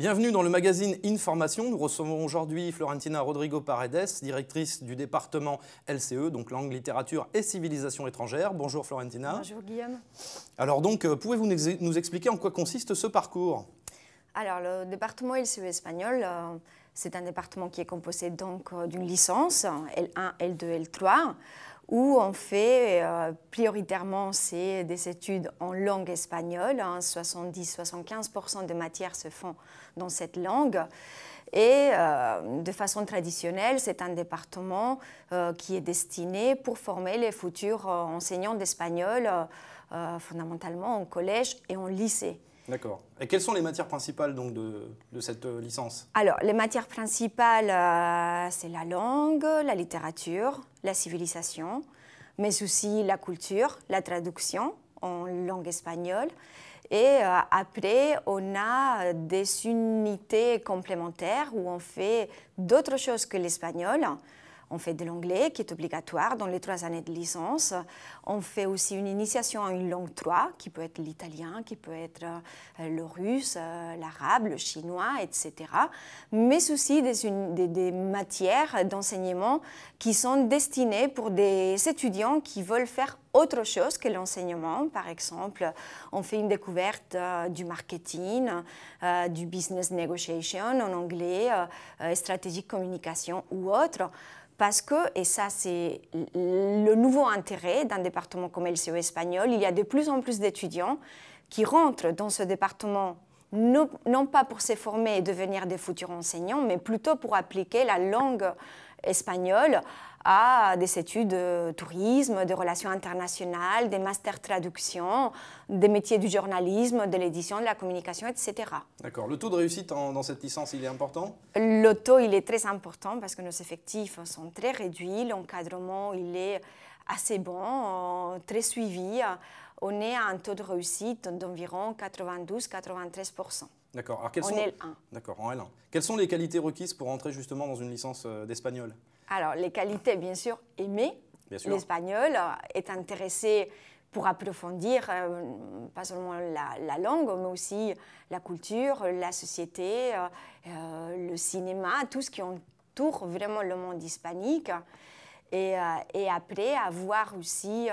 Bienvenue dans le magazine Information. Nous recevons aujourd'hui Florentina Rodrigo Paredes, directrice du département LCE, donc langue, littérature et civilisation étrangère. Bonjour Florentina. Bonjour Guillaume. Alors donc, euh, pouvez-vous nous expliquer en quoi consiste ce parcours Alors le département LCE espagnol, euh, c'est un département qui est composé donc euh, d'une licence L1, L2, L3 où on fait euh, prioritairement c'est des études en langue espagnole. 70-75% hein. des matières se font dans cette langue. Et euh, de façon traditionnelle, c'est un département euh, qui est destiné pour former les futurs enseignants d'espagnol, fondamentalement en collège et en lycée. D'accord. Et quelles sont les matières principales donc, de, de cette euh, licence Alors, les matières principales, euh, c'est la langue, la littérature, la civilisation, mais aussi la culture, la traduction en langue espagnole. Et euh, après, on a des unités complémentaires où on fait d'autres choses que l'espagnol. On fait de l'anglais qui est obligatoire dans les trois années de licence. On fait aussi une initiation à une langue 3 qui peut être l'italien, qui peut être euh, le russe, euh, l'arabe, le chinois, etc. Mais aussi des, matières d'enseignement qui sont destinées pour des étudiants qui veulent faire autre chose que l'enseignement. Par exemple, on fait une découverte euh, du marketing, du business negotiation en anglais, stratégie stratégique communication ou autre parce que, et ça c'est le nouveau intérêt d'un département comme LCO espagnol, il y a de plus en plus d'étudiants qui rentrent dans ce département non, non, pas pour se former et devenir des futurs enseignants, mais plutôt pour appliquer la langue espagnol à des études de tourisme, de relations internationales, des masters traduction, des métiers du journalisme, de l'édition, de la communication, etc. D'accord. Le taux de réussite dans cette licence, il est important Le taux, il est très important parce que nos effectifs sont très réduits, l'encadrement, il est assez bon, euh, très suivi. Euh, on est à un taux de réussite d'environ 92-93%. D'accord. Alors, quelles en sont... L1. D'accord, en L1. Quelles sont les qualités requises pour entrer justement dans une licence euh, d'espagnol Alors, les qualités, bien sûr, aimer l'espagnol, euh, est intéressé pour approfondir euh, pas seulement la, langue, mais aussi la culture, la société, le cinéma, tout ce qui entoure vraiment le monde hispanique. Et, et après, avoir aussi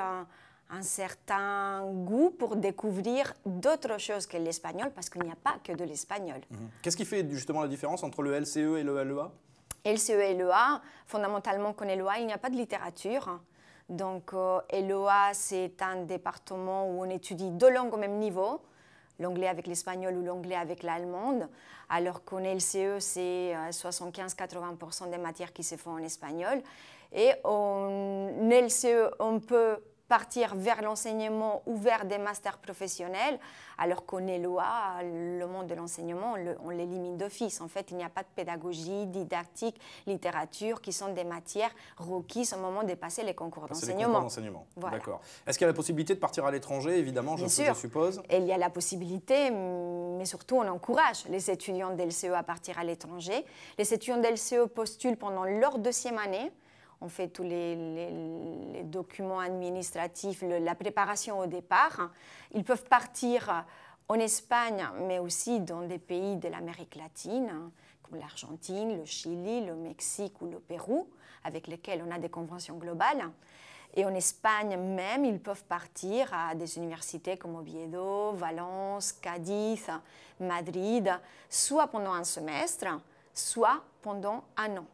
un certain goût pour découvrir d'autres choses que l'espagnol, parce qu'il n'y a pas que de l'espagnol. Mhm. Qu'est-ce qui fait justement la différence entre le LCE et le LEA LCE et LEA, fondamentalement qu'on LEA, il n'y a pas de littérature. Donc euh, LEA, c'est un département où on étudie deux langues au même niveau, l'anglais avec l'espagnol ou l'anglais avec l'allemande, alors qu'en LCE, c'est 75-80% euh, des matières qui se font en espagnol. Et en LCE, on peut partir vers l'enseignement ou vers des masters professionnels, alors est loin, le monde de l'enseignement, on l'élimine d'office. En fait, il n'y a pas de pédagogie, didactique, littérature, qui sont des matières requises au moment de passer les concours d'enseignement. D'accord. Est-ce qu'il y a la possibilité de partir à l'étranger, évidemment, je, sûr. suppose Il y a la possibilité, mais surtout, on encourage les étudiants lce e à partir à l'étranger. Les étudiants d'LCE e postulent pendant leur deuxième année on fait tous les, documents administratifs, la préparation au départ. Ils peuvent partir en Espagne, mais aussi dans des pays de l'Amérique latine, comme l'Argentine, le Chili, le Mexique ou le Pérou, avec lesquels on a des conventions globales. Et en Espagne même, ils peuvent partir à des universités comme Oviedo, Valence, Cadiz, Madrid, soit pendant un semestre, soit pendant un an.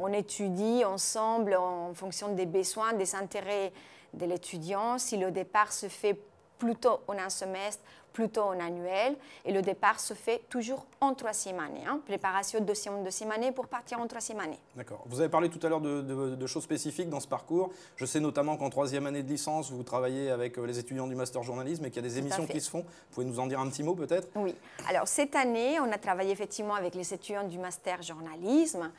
On, étudie ensemble en fonction des besoins, des intérêts de l'étudiant. Si le départ se fait plutôt en un semestre, plutôt en annuel, et le départ se fait toujours en troisième année. Hein. Préparation de deuxième année pour partir en troisième année. D'accord. Vous avez parlé tout à l'heure de, de, choses spécifiques dans ce parcours. Je sais notamment qu'en troisième année de licence, vous travaillez avec euh, les étudiants du master journalisme et qu'il y a des émissions qui se font. Vous pouvez nous en dire un petit mot peut-être Oui. Alors cette année, on a travaillé effectivement avec les étudiants du master journalisme.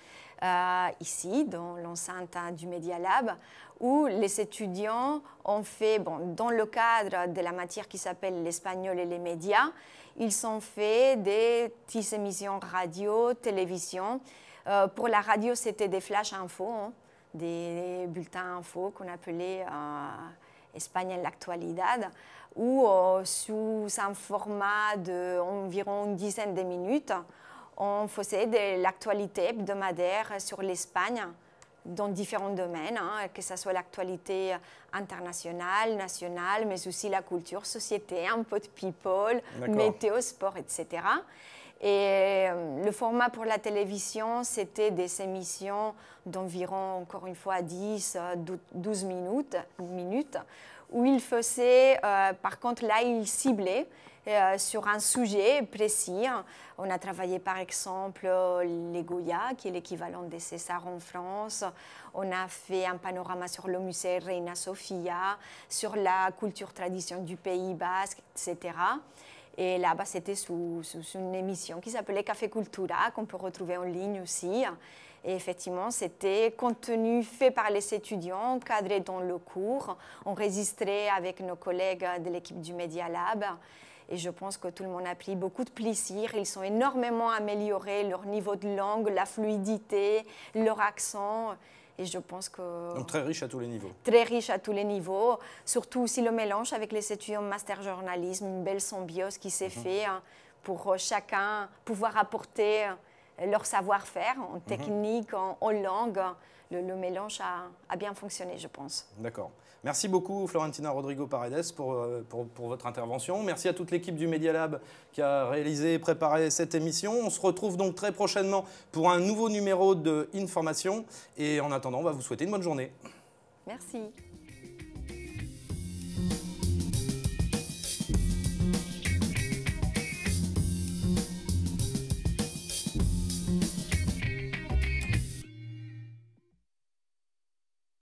Euh, ici, dans l'enceinte hein, du Media Lab, où les étudiants ont fait, bon, dans le cadre de la matière qui s'appelle l'espagnol et les médias, ils ont fait des petites émissions radio, télévision. Euh, pour la radio, c'était des flash infos, hein, des bulletins infos qu'on appelait espagnol euh, Espagne en l'actualidad, ou sous un format d'environ une dizaine de minutes, on faisait de l'actualité hebdomadaire sur l'Espagne dans différents domaines, hein, que ce soit l'actualité internationale, nationale, mais aussi la culture, société, un peu de people, météo, sport, etc. Et euh, le format pour la télévision, c'était des émissions d'environ, encore une fois, 10, 12 euh, minutes, minutes où il faisait, euh, par contre, là, il ciblait euh, sur un sujet précis. On a travaillé par exemple les Goya, qui est l'équivalent des César en France. On a fait un panorama sur le musée Reina Sofia, sur la culture tradition du Pays basque, etc. Et là-bas, c'était sous, une émission qui s'appelait Café Cultura, qu'on peut retrouver en ligne aussi. Et effectivement, c'était contenu fait par les étudiants, cadré dans le cours, enregistré avec nos collègues de l'équipe du Media Lab. Et je pense que tout le monde a pris beaucoup de plaisir. Ils sont énormément améliorés, leur niveau de langue, la fluidité, leur accent. Et je pense que... Donc très riche à tous les niveaux. Très riche à tous les niveaux. Surtout aussi le mélange avec les étudiants master journalisme, une belle symbiose qui s'est mhm. faite hein, pour euh, chacun pouvoir apporter euh, leur savoir-faire en mhm. technique, en, langue. Le, mélange a bien fonctionné, je pense. D'accord. Merci beaucoup Florentina Rodrigo Paredes euh, pour, pour, votre intervention. Merci à toute l'équipe du Media Lab qui a réalisé et préparé cette émission. On se retrouve donc très prochainement pour un nouveau numéro de Information. Et en attendant, on va vous souhaiter une bonne journée. Merci.